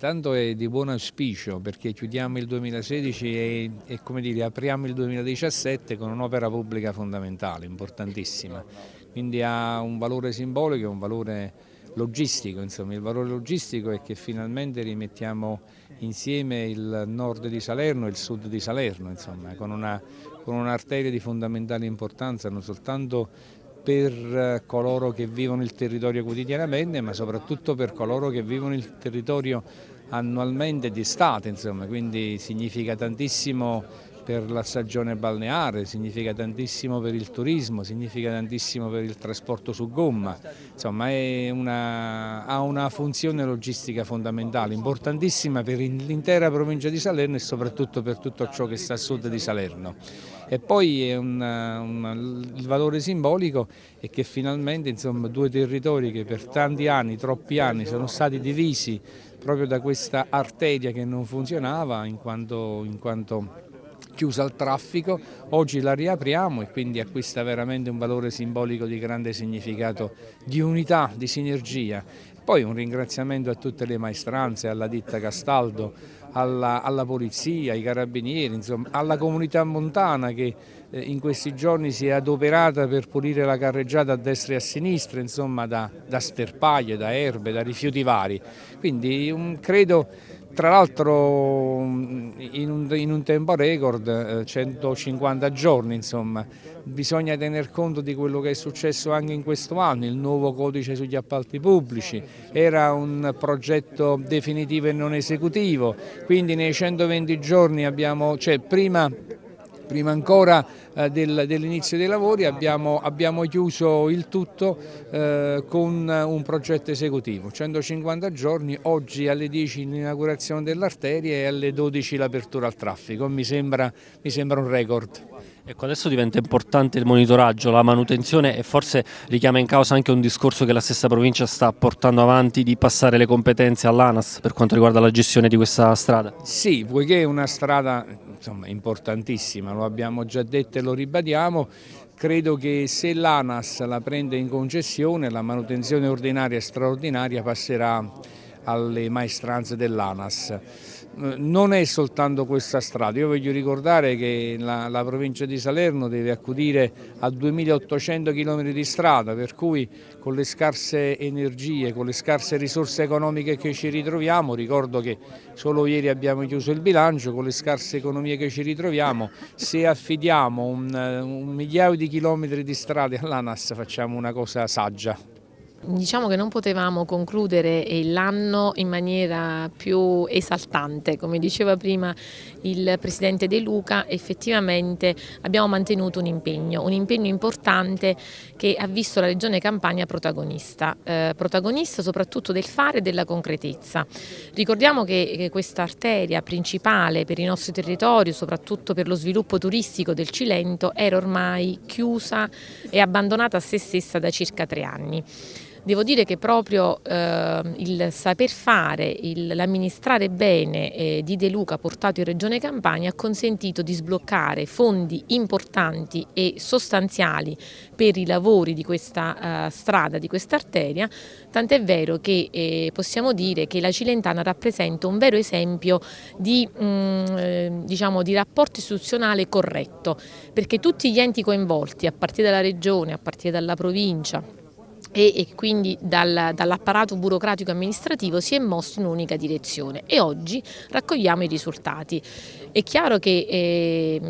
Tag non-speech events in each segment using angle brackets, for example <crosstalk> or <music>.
Intanto è di buon auspicio perché chiudiamo il 2016 e, e come dire, apriamo il 2017 con un'opera pubblica fondamentale, importantissima. Quindi ha un valore simbolico e un valore logistico. Insomma. Il valore logistico è che finalmente rimettiamo insieme il nord di Salerno e il sud di Salerno, insomma, con, una, con un'arteria di fondamentale importanza non soltanto per eh, coloro che vivono il territorio quotidianamente, ma soprattutto per coloro che vivono il territorio annualmente d'estate, insomma, quindi significa tantissimo per la stagione balneare, significa tantissimo per il turismo, significa tantissimo per il trasporto su gomma, insomma una, ha una funzione logistica fondamentale, importantissima per l'intera provincia di Salerno e soprattutto per tutto ciò che sta a sud di Salerno. E poi un, un, il valore simbolico è che finalmente insomma, due territori che per tanti anni, troppi anni, sono stati divisi proprio da questa arteria che non funzionava in quanto, in quanto chiusa al traffico, oggi la riapriamo e quindi acquista veramente un valore simbolico di grande significato di unità, di sinergia poi un ringraziamento a tutte le maestranze, alla ditta Castaldo, alla, alla polizia, ai carabinieri, insomma, alla comunità montana che eh, in questi giorni si è adoperata per pulire la carreggiata a destra e a sinistra, insomma, da, da sterpaglie, da erbe, da rifiuti vari. Quindi un, credo tra l'altro mm, in, in, un tempo record, 150 eh, giorni insomma, bisogna tener conto di quello che è successo anche in questo anno, il nuovo codice sugli appalti pubblici, era un progetto definitivo e non esecutivo, quindi nei 120 giorni abbiamo, cioè prima prima ancora eh, del, dell'inizio dei lavori abbiamo, abbiamo chiuso il tutto eh, con un progetto esecutivo, 150 giorni, oggi alle 10 l'inaugurazione dell'arteria e alle 12 l'apertura al traffico, mi sembra, mi sembra un record. Ecco, adesso diventa importante il monitoraggio, la manutenzione e forse richiama in causa anche un discorso che la stessa provincia sta portando avanti di passare le competenze all'ANAS per quanto riguarda la gestione di questa strada. Sì, poiché è una strada insomma, importantissima, lo abbiamo già detto e lo ribadiamo, credo che se l'ANAS la prende in concessione la manutenzione ordinaria e straordinaria passerà alle maestranze dell'ANAS non è soltanto questa strada, io voglio ricordare che la, la provincia di Salerno deve accudire a 2800 km di strada, per cui con le scarse energie, con le scarse risorse economiche che ci ritroviamo, ricordo che solo ieri abbiamo chiuso il bilancio, con le scarse economie che ci ritroviamo, se affidiamo un, un migliaio di chilometri di strada all'ANAS facciamo una cosa saggia. Diciamo che non potevamo concludere l'anno in maniera più esaltante, come diceva prima il Presidente De Luca, effettivamente abbiamo mantenuto un impegno, un impegno importante che ha visto la Regione Campania protagonista, eh, protagonista soprattutto del fare e della concretezza. Ricordiamo che, che questa arteria principale per i nostri territori, soprattutto per lo sviluppo turistico del Cilento, era ormai chiusa e abbandonata a se stessa da circa tre anni. Devo dire che proprio eh, il saper fare, l'amministrare bene eh, di De Luca portato in Regione Campania ha consentito di sbloccare fondi importanti e sostanziali per i lavori di questa eh, strada, di questa arteria, tant'è vero che eh, possiamo dire che la Cilentana rappresenta un vero esempio di, mh, mm, ehm, diciamo, di rapporto istituzionale corretto, perché tutti gli enti coinvolti, a partire dalla Regione, a partire dalla provincia, e, e quindi dal, dall'apparato burocratico amministrativo si è mosso in un'unica direzione e oggi raccogliamo i risultati. È chiaro che eh,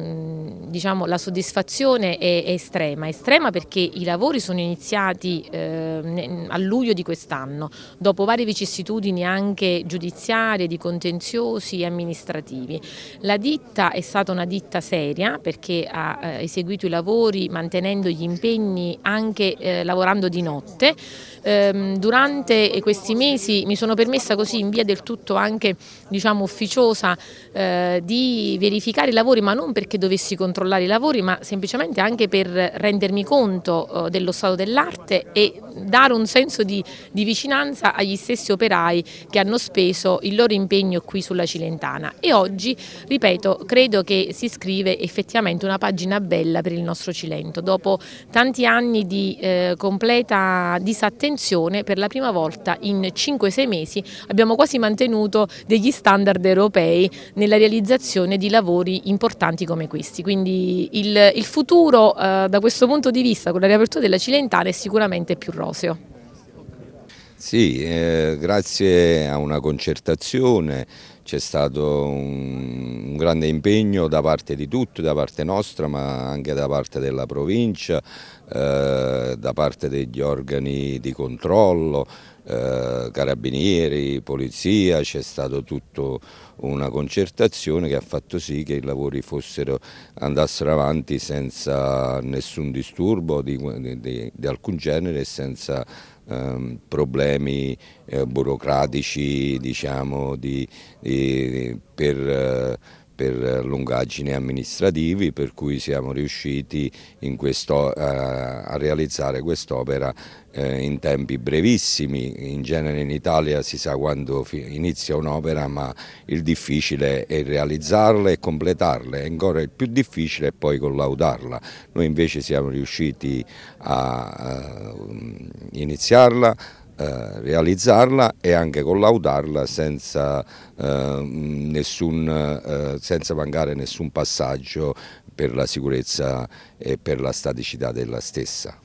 diciamo, la soddisfazione è, è, estrema, estrema perché i lavori sono iniziati eh, a luglio di quest'anno, dopo varie vicissitudini anche giudiziarie, di contenziosi e amministrativi. La ditta è stata una ditta seria perché ha eh, eseguito i lavori mantenendo gli impegni anche eh, lavorando di notte volte. Ehm, durante questi mesi mi sono permessa così in via del tutto anche diciamo, ufficiosa eh, di verificare i lavori, ma non perché dovessi controllare i lavori, ma semplicemente anche per rendermi conto eh, dello stato dell'arte e dare un senso di, di vicinanza agli stessi operai che hanno speso il loro impegno qui sulla Cilentana. E oggi, ripeto, credo che si scrive effettivamente una pagina bella per il nostro Cilento. Dopo tanti anni di eh, completa disattenzione per la prima volta in 5-6 mesi abbiamo quasi mantenuto degli standard europei nella realizzazione di lavori importanti come questi. Quindi il, il futuro eh, da questo punto di vista con la riapertura della Cilentana è sicuramente più roseo. Sì, eh, grazie a una concertazione c'è stato un, un, grande impegno da parte di tutti, da parte nostra ma anche da parte della provincia, eh, da parte degli organi di controllo, eh, carabinieri, polizia, c'è stata tutta una concertazione che ha fatto sì che i lavori fossero, andassero avanti senza nessun disturbo di, di, di alcun genere e senza ehm, problemi eh, burocratici diciamo, di, di, per, eh, per lungaggini amministrativi per cui siamo riusciti questo, a, eh, a realizzare quest'opera eh, in tempi brevissimi, in genere in Italia si sa quando inizia un'opera ma il difficile è realizzarla e completarla, e ancora il più difficile è poi collaudarla, noi invece siamo riusciti a, a mm, iniziarla, eh, realizzarla e anche collaudarla senza, eh, mm, nessun, eh, senza mancare nessun passaggio per la sicurezza e per la staticità della stessa.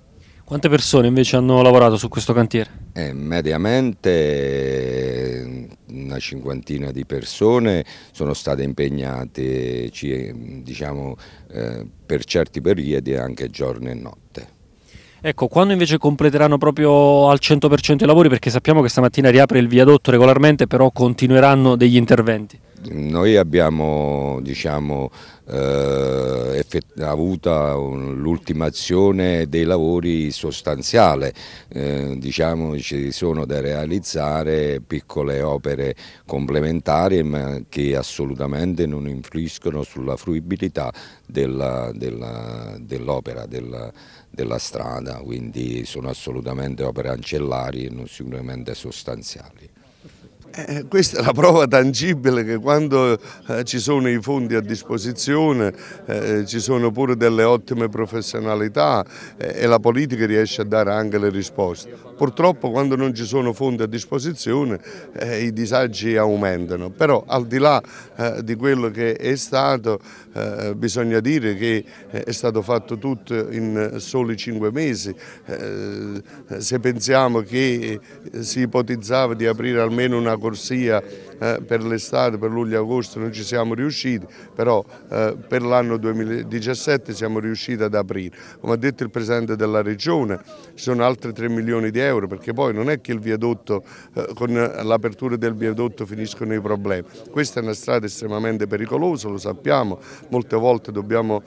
Quante persone invece hanno lavorato su questo cantiere? Eh, mediamente una cinquantina di persone sono state impegnate diciamo, eh, per certi periodi anche giorno e notte. Ecco, quando invece completeranno proprio al 100% i lavori, perché sappiamo che stamattina riapre il viadotto regolarmente, però continueranno degli interventi? Noi abbiamo diciamo, eh, avuto l'ultimazione dei lavori sostanziale, eh, diciamo, ci sono da realizzare piccole opere complementari ma che assolutamente non influiscono sulla fruibilità dell'opera, della, dell della, della strada, quindi sono assolutamente opere ancellari e non sicuramente sostanziali. Eh, eh, questa è la prova tangibile che quando eh, ci sono i fondi a disposizione eh, eh ci sono pure delle ottime professionalità eh, e la politica riesce a dare anche le risposte. Purtroppo quando non ci sono fondi a disposizione i disagi aumentano, però al di là di quello che è stato bisogna dire che è stato fatto tutto in soli cinque mesi. se pensiamo che si ipotizzava di aprire almeno una Garcia Eh, per l'estate, per luglio e agosto non ci siamo riusciti, però eh, per l'anno 2017 siamo riusciti ad aprire. Come ha detto il Presidente della Regione, ci sono altri 3 milioni di euro perché poi non è che il viadotto, eh, con l'apertura del viadotto finiscono i problemi. Questa è una strada estremamente pericolosa, lo sappiamo, molte volte dobbiamo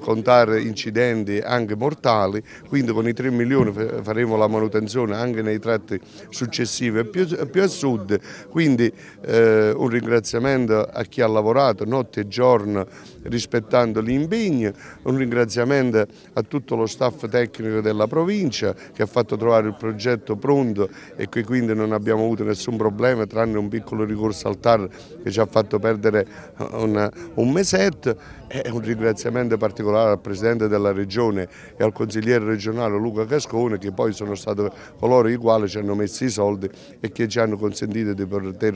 contare incidenti anche mortali, quindi con i 3 milioni faremo la manutenzione anche nei tratti successivi e più, più a sud, quindi eh, un ringraziamento a chi ha lavorato notte e giorno rispettando l'impegno, un ringraziamento a tutto lo staff tecnico della provincia che ha fatto trovare il progetto pronto e che quindi non abbiamo avuto nessun problema tranne un piccolo ricorso al TAR che ci ha fatto perdere una, un mesetto è un ringraziamento particolare al Presidente della Regione e al consigliere regionale Luca Cascone che poi sono stati coloro i quali ci hanno messo i soldi e che ci hanno consentito di poter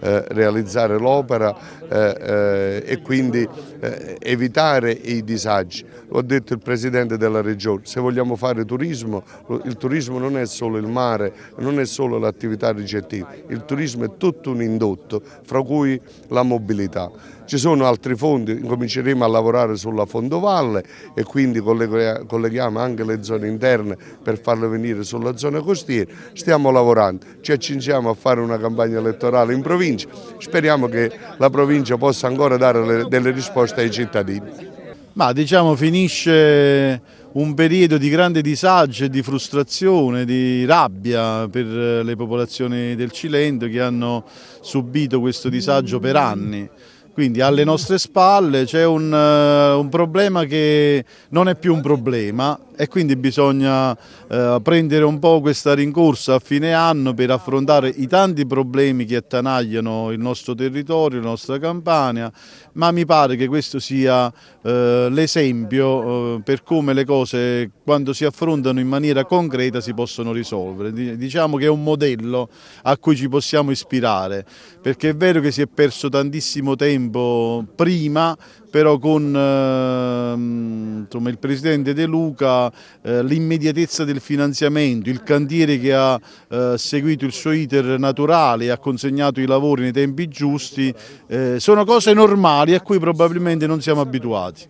eh, realizzare l'opera eh, eh, e quindi eh, evitare i disagi. Lo ha detto il Presidente della Regione, se vogliamo fare turismo, il turismo non è solo il mare, non è solo l'attività ricettiva, il turismo è tutto un indotto fra cui la mobilità. Ci sono altri fondi, cominceremo a lavorare sulla fondovalle e quindi colleghiamo anche le zone interne per farle venire sulla zona costiera. Stiamo lavorando, ci accingiamo a fare una campagna elettorale in provincia, speriamo che la provincia possa ancora dare delle risposte ai cittadini. Ma diciamo finisce un periodo di grande disagio, di frustrazione, di rabbia per le popolazioni del Cilento che hanno subito questo disagio per anni. Quindi alle nostre spalle c'è un, eh, un problema che non è più un problema, e quindi bisogna eh, prendere un po' questa rincorsa a fine anno per affrontare i tanti problemi che attanagliano il nostro territorio, la nostra Campania, ma mi pare che questo sia eh, l'esempio eh, per come le cose quando si affrontano in maniera concreta si possono risolvere. Diciamo che è un modello a cui ci possiamo ispirare, perché è vero che si è perso tantissimo tempo prima, però con ehm, insomma, il Presidente De Luca eh, l'immediatezza del finanziamento, il cantiere che ha eh, seguito il suo iter naturale e ha consegnato i lavori nei tempi giusti, eh, sono cose normali a cui probabilmente non siamo abituati.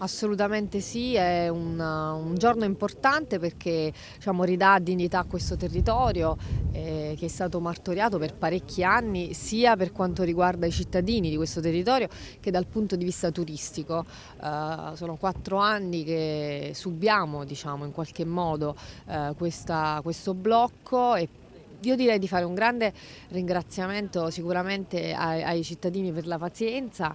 Assolutamente sì, è un, un giorno importante perché diciamo, ridà dignità a questo territorio eh, che è stato martoriato per parecchi anni sia per quanto riguarda i cittadini di questo territorio che dal punto di vista turistico. Eh, sono quattro anni che subiamo diciamo, in qualche modo eh, questa, questo blocco e io direi di fare un grande ringraziamento sicuramente ai, ai cittadini per la pazienza,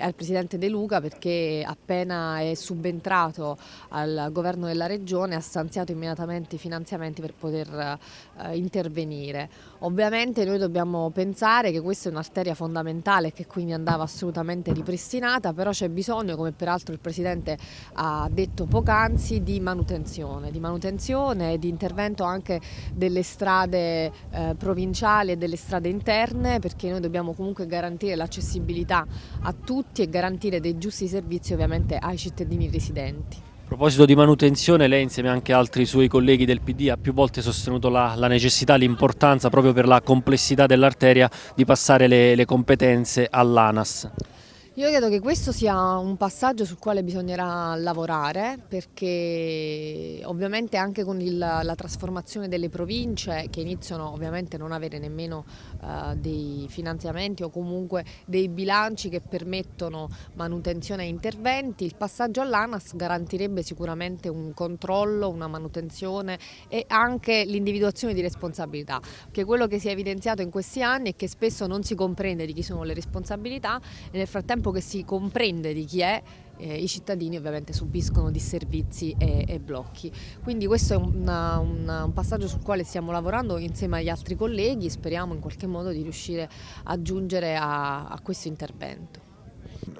al Presidente De Luca perché appena è subentrato al governo della Regione ha stanziato immediatamente i finanziamenti per poter eh, intervenire. Ovviamente noi dobbiamo pensare che questa è un'arteria fondamentale che quindi andava assolutamente ripristinata, però c'è bisogno, come peraltro il Presidente ha detto poc'anzi, di manutenzione, di manutenzione e di intervento anche delle strade eh, provinciali e delle strade interne perché noi dobbiamo comunque garantire l'accessibilità a tutti e garantire dei giusti servizi ovviamente ai cittadini residenti. A proposito di manutenzione, lei insieme anche ad altri suoi colleghi del PD ha più volte sostenuto la, la necessità, l'importanza proprio per la complessità dell'arteria di passare le, le competenze all'ANAS. Io credo che questo sia un passaggio sul quale bisognerà lavorare perché ovviamente anche con il, la trasformazione delle province che iniziano ovviamente a non avere nemmeno uh, dei finanziamenti o comunque dei bilanci che permettono manutenzione e interventi, il passaggio all'ANAS garantirebbe sicuramente un controllo, una manutenzione e anche l'individuazione di responsabilità, che quello che si è evidenziato in questi anni è che spesso non si comprende di chi sono le responsabilità e nel frattempo campo che si comprende di chi è eh, i cittadini ovviamente subiscono disservizi e, e blocchi. Quindi questo è una, una, un passaggio sul quale stiamo lavorando insieme agli altri colleghi, speriamo in qualche modo di riuscire a giungere a, a questo intervento.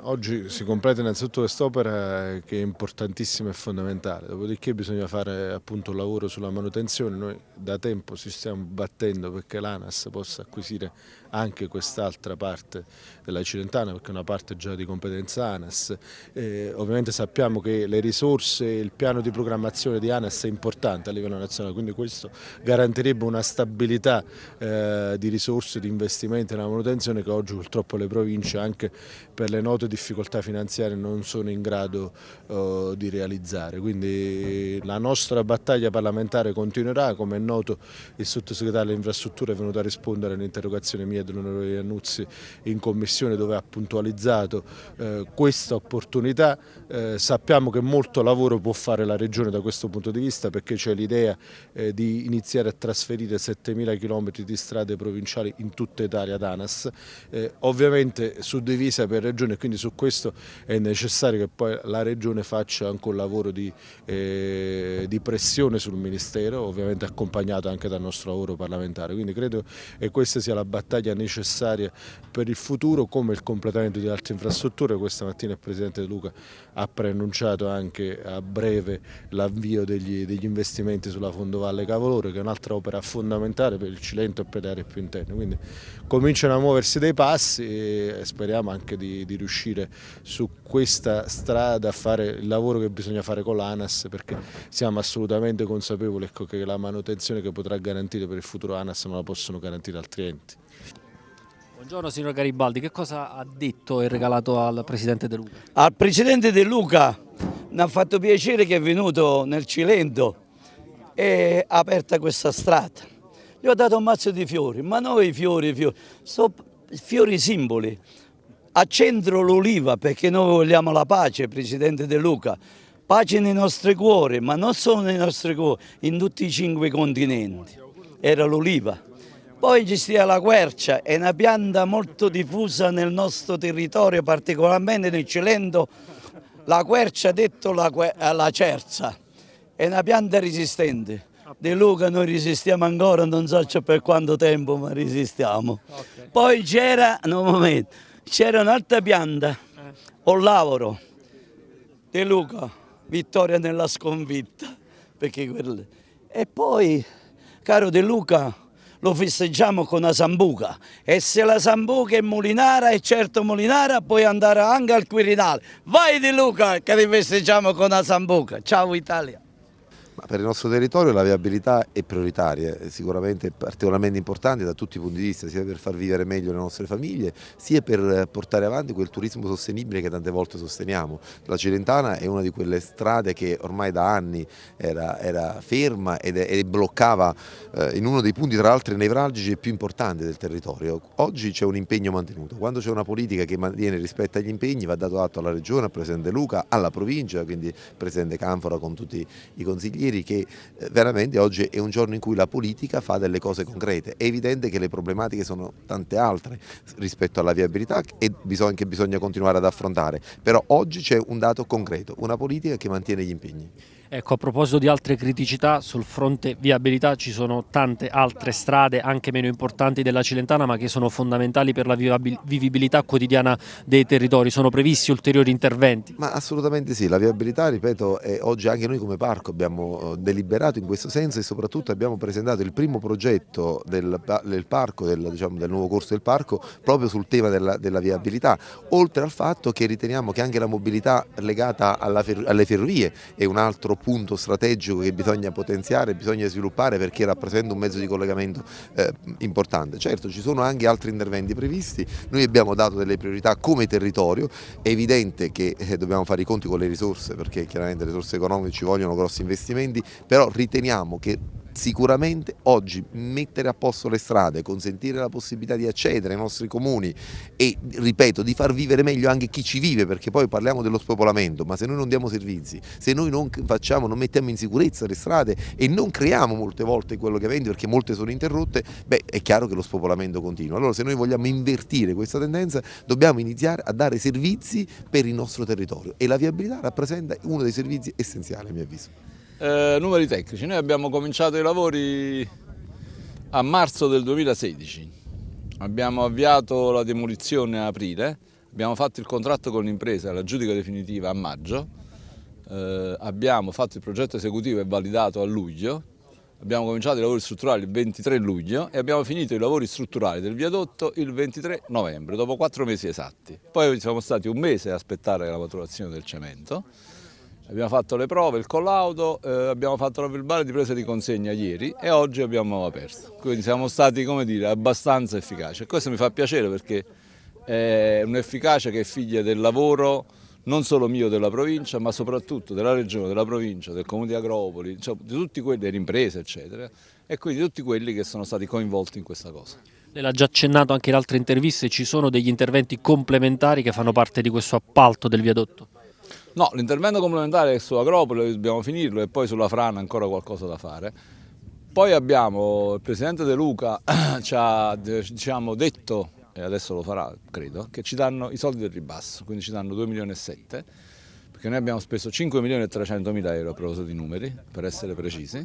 Oggi si completa innanzitutto quest'opera eh, che è importantissima e fondamentale, dopodiché bisogna fare appunto un lavoro sulla manutenzione, noi da tempo ci stiamo battendo perché l'ANAS possa acquisire anche quest'altra parte della Cilentana perché è una parte già di competenza ANAS. Eh, ovviamente sappiamo che le risorse il piano di programmazione di ANAS è importante a livello nazionale, quindi questo garantirebbe una stabilità eh, di risorse, di investimenti nella manutenzione che oggi purtroppo le province anche per le note difficoltà finanziarie non sono in grado eh, di realizzare. Quindi eh, la nostra battaglia parlamentare continuerà, come è noto il sottosegretario delle infrastrutture è venuto a rispondere all'interrogazione mia compagnia dell'onorevole Iannuzzi in commissione dove ha puntualizzato eh, questa opportunità. Eh, sappiamo che molto lavoro può fare la Regione da questo punto di vista perché c'è l'idea eh, di iniziare a trasferire 7.000 km di strade provinciali in tutta Italia ad ANAS, eh, ovviamente suddivisa per Regione e quindi su questo è necessario che poi la Regione faccia anche un lavoro di, eh, di pressione sul Ministero, ovviamente accompagnato anche dal nostro lavoro parlamentare. Quindi credo che questa sia la battaglia politica necessaria per il futuro come il completamento di altre infrastrutture. Questa mattina il Presidente De Luca ha preannunciato anche a breve l'avvio degli, degli, investimenti sulla Fondovalle Cavolore che è un'altra opera fondamentale per il Cilento e per le aree più interne. Quindi cominciano a muoversi dei passi e speriamo anche di, di riuscire su questa strada a fare il lavoro che bisogna fare con l'ANAS perché siamo assolutamente consapevoli ecco, che la manutenzione che potrà garantire per il futuro ANAS non la possono garantire altri enti. Buongiorno signor Garibaldi, che cosa ha detto e regalato al Presidente De Luca? Al Presidente De Luca mi ha fatto piacere che è venuto nel Cilento e ha aperto questa strada. Gli ho dato un mazzo di fiori, ma noi fiori, i fiori, sono fiori simboli. A centro l'oliva perché noi vogliamo la pace, Presidente De Luca. Pace nei nostri cuori, ma non solo nei nostri cuori, in tutti i cinque continenti. Era l'oliva. Poi ci sia la quercia, è una pianta molto diffusa nel nostro territorio, particolarmente nel Cilento, la quercia detto la, eh, la cerza, è una pianta resistente. Di Luca noi resistiamo ancora, non so per quanto tempo, ma resistiamo. Okay. Poi c'era, no, un'altra pianta, eh. lavoro, di Luca, vittoria nella sconfitta. Quelle... E poi, caro De Luca, lo festeggiamo con la Sambuca e se la Sambuca è Molinara e certo Molinara puoi andare anche al Quirinale. Vai di Luca che ti festeggiamo con la Sambuca. Ciao Italia! Ma per il nostro territorio la viabilità è prioritaria, è sicuramente particolarmente importante da tutti i punti di vista, sia per far vivere meglio le nostre famiglie, sia per portare avanti quel turismo sostenibile che tante volte sosteniamo. La Cilentana è una di quelle strade che ormai da anni era, era ferma ed, è bloccava eh, in uno dei punti tra l'altro nevralgici e più importanti del territorio. Oggi c'è un impegno mantenuto, quando c'è una politica che mantiene rispetto agli impegni va dato atto alla Regione, al Presidente Luca, alla provincia, quindi Presidente Canfora con tutti i consiglieri volentieri che eh, veramente oggi è un giorno in cui la politica fa delle cose concrete. È evidente che le problematiche sono tante altre rispetto alla viabilità e che bisogna continuare ad affrontare, però oggi c'è un dato concreto, una politica che mantiene gli impegni. Ecco, a proposito di altre criticità, sul fronte viabilità ci sono tante altre strade, anche meno importanti della Cilentana, ma che sono fondamentali per la vivibilità quotidiana dei territori. Sono previsti ulteriori interventi? Ma assolutamente sì, la viabilità, ripeto, oggi anche noi come parco abbiamo eh, deliberato in questo senso e soprattutto abbiamo presentato il primo progetto del, del parco, del, diciamo, del, nuovo corso del parco, proprio sul tema della, della, viabilità, oltre al fatto che riteniamo che anche la mobilità legata fer alle ferrovie è un altro punto strategico che bisogna potenziare, bisogna sviluppare perché rappresenta un mezzo di collegamento eh, importante. Certo ci sono anche altri interventi previsti, noi abbiamo dato delle priorità come territorio, è evidente che eh, dobbiamo fare i conti con le risorse perché chiaramente le risorse economiche ci vogliono grossi investimenti, però riteniamo che sicuramente oggi mettere a posto le strade, consentire la possibilità di accedere ai nostri comuni e, ripeto, di far vivere meglio anche chi ci vive, perché poi parliamo dello spopolamento, ma se noi non diamo servizi, se noi non facciamo, non mettiamo in sicurezza le strade e non creiamo molte volte quello che vendi, perché molte sono interrotte, beh, è chiaro che lo spopolamento continua. Allora se noi vogliamo invertire questa tendenza, dobbiamo iniziare a dare servizi per il nostro territorio e la viabilità rappresenta uno dei servizi essenziali a mio avviso. Eh, numeri tecnici, noi abbiamo cominciato i lavori a marzo del 2016, abbiamo avviato la demolizione a aprile, abbiamo fatto il contratto con l'impresa, la giudica definitiva a maggio, eh, abbiamo fatto il progetto esecutivo e validato a luglio, abbiamo cominciato i lavori strutturali il 23 luglio e abbiamo finito i lavori strutturali del viadotto il 23 novembre, dopo quattro mesi esatti. Poi siamo stati un mese a aspettare la maturazione del cemento, Abbiamo fatto le prove, il collaudo, eh, abbiamo fatto la verbale di presa di consegna ieri e oggi abbiamo aperto. Quindi siamo stati, come dire, abbastanza efficaci. questo mi fa piacere perché è un'efficacia che è figlia del lavoro non solo mio della provincia, ma soprattutto della regione, della provincia, del comune di Agropoli, cioè di tutti quelli, delle imprese, eccetera, e quindi di tutti quelli che sono stati coinvolti in questa cosa. Lei l'ha già accennato anche in altre interviste, ci sono degli interventi complementari che fanno parte di questo appalto del viadotto? No, l'intervento complementare su Agropoli dobbiamo finirlo e poi sulla frana ancora qualcosa da fare. Poi abbiamo, il Presidente De Luca <clears throat> ci ha diciamo, detto, e adesso lo farà credo, che ci danno i soldi del ribasso, quindi ci danno 2 milioni e 7, perché noi abbiamo speso 5 milioni e 300 mila euro a proposito di numeri, per essere precisi.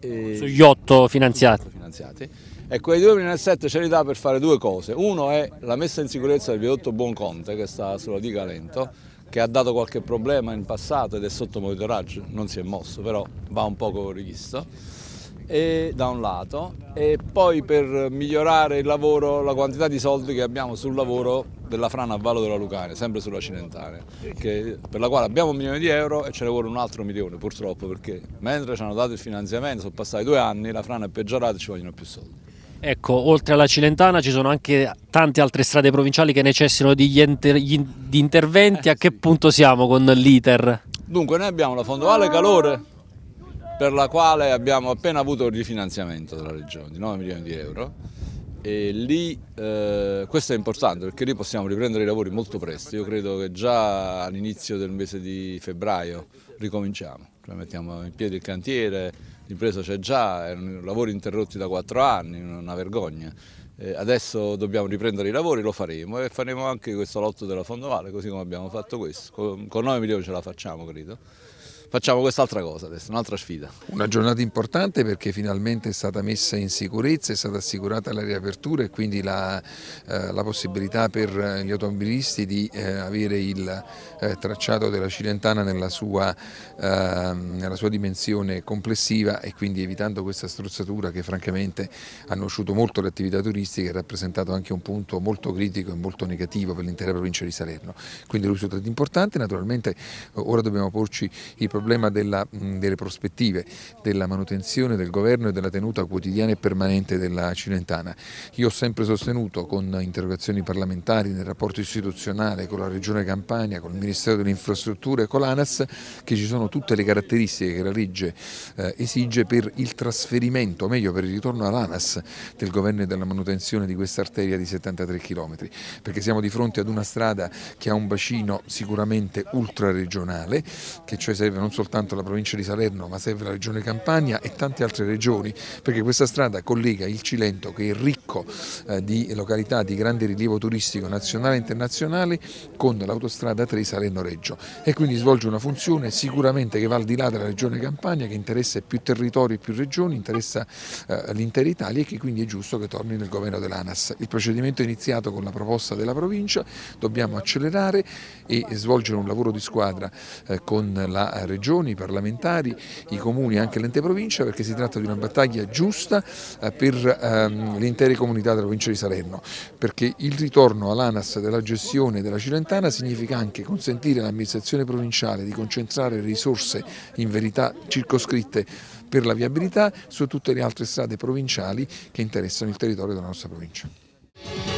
Sugli 8 finanziati. finanziati. E quei 2 milioni e 7 ce li dà per fare due cose. Uno è la messa in sicurezza del viadotto Buon Conte, che sta sulla diga Lento, che ha dato qualche problema in passato ed è sotto monitoraggio, non si è mosso, però va un poco rivisto, e, da un lato, e poi per migliorare il lavoro, la quantità di soldi che abbiamo sul lavoro della frana a Vallo della Lucania, sempre sulla Cinentana, per la quale abbiamo un milione di euro e ce ne vuole un altro milione purtroppo perché mentre ci hanno dato il finanziamento sono passati due anni, la frana è peggiorata e ci vogliono più soldi. Ecco, oltre alla Cilentana ci sono anche tante altre strade provinciali che necessitano di, inter- di interventi. Eh, a che sì. punto siamo con l'iter? Dunque, noi abbiamo la Fondovalle Calore, per la quale abbiamo appena avuto il rifinanziamento della Regione di 9 milioni di euro. E lì, eh, questo è importante perché lì possiamo riprendere i lavori molto presto. Io credo che già all'inizio del mese di febbraio ricominciamo. Cioè mettiamo in piedi il cantiere, l'impresa c'è già, erano lavori interrotti da quattro anni, una vergogna. Eh, adesso dobbiamo riprendere i lavori, lo faremo e faremo anche questo lotto della Fondovale, così come abbiamo fatto questo. Con, con 9 milioni ce la facciamo, credo. Facciamo quest'altra cosa adesso, un'altra sfida. Una giornata importante perché finalmente è stata messa in sicurezza, è stata assicurata la riapertura e quindi la, eh, la possibilità per eh, gli automobilisti di eh, avere il eh, tracciato della Cilentana nella sua, ehm, nella sua, dimensione complessiva e quindi evitando questa strozzatura che francamente ha nociuto molto le attività turistiche e rappresentato anche un punto molto critico e molto negativo per l'intera provincia di Salerno. Quindi è un risultato importante, naturalmente eh, ora dobbiamo porci i problemi problema della, delle prospettive, della manutenzione del governo e della tenuta quotidiana e permanente della Cilentana. Io ho sempre sostenuto con interrogazioni parlamentari, nel rapporto istituzionale con la Regione Campania, con il Ministero delle Infrastrutture e con l'ANAS che ci sono tutte le caratteristiche che la legge eh, esige per il trasferimento, o meglio per il ritorno all'ANAS del governo e della manutenzione di questa arteria di 73 km, perché siamo di fronte ad una strada che ha un bacino sicuramente ultraregionale, che cioè serve non non soltanto la provincia di Salerno ma serve la regione Campania e tante altre regioni perché questa strada collega il Cilento che è ricco eh, di località di grande rilievo turistico nazionale e internazionale con l'autostrada 3 Salerno-Reggio e quindi svolge una funzione sicuramente che va al di là della regione Campania che interessa più territori e più regioni, interessa eh, l'intera Italia e che quindi è giusto che torni nel governo dell'ANAS. Il procedimento è iniziato con la proposta della provincia, dobbiamo accelerare e svolgere un lavoro di squadra eh, con la regione regioni, i parlamentari, i comuni e anche l'ente provincia perché si tratta di una battaglia giusta eh, per ehm, le intere comunità della provincia di Salerno perché il ritorno all'ANAS della gestione della Cilentana significa anche consentire all'amministrazione provinciale di concentrare risorse in verità circoscritte per la viabilità su tutte le altre strade provinciali che interessano il territorio della nostra provincia.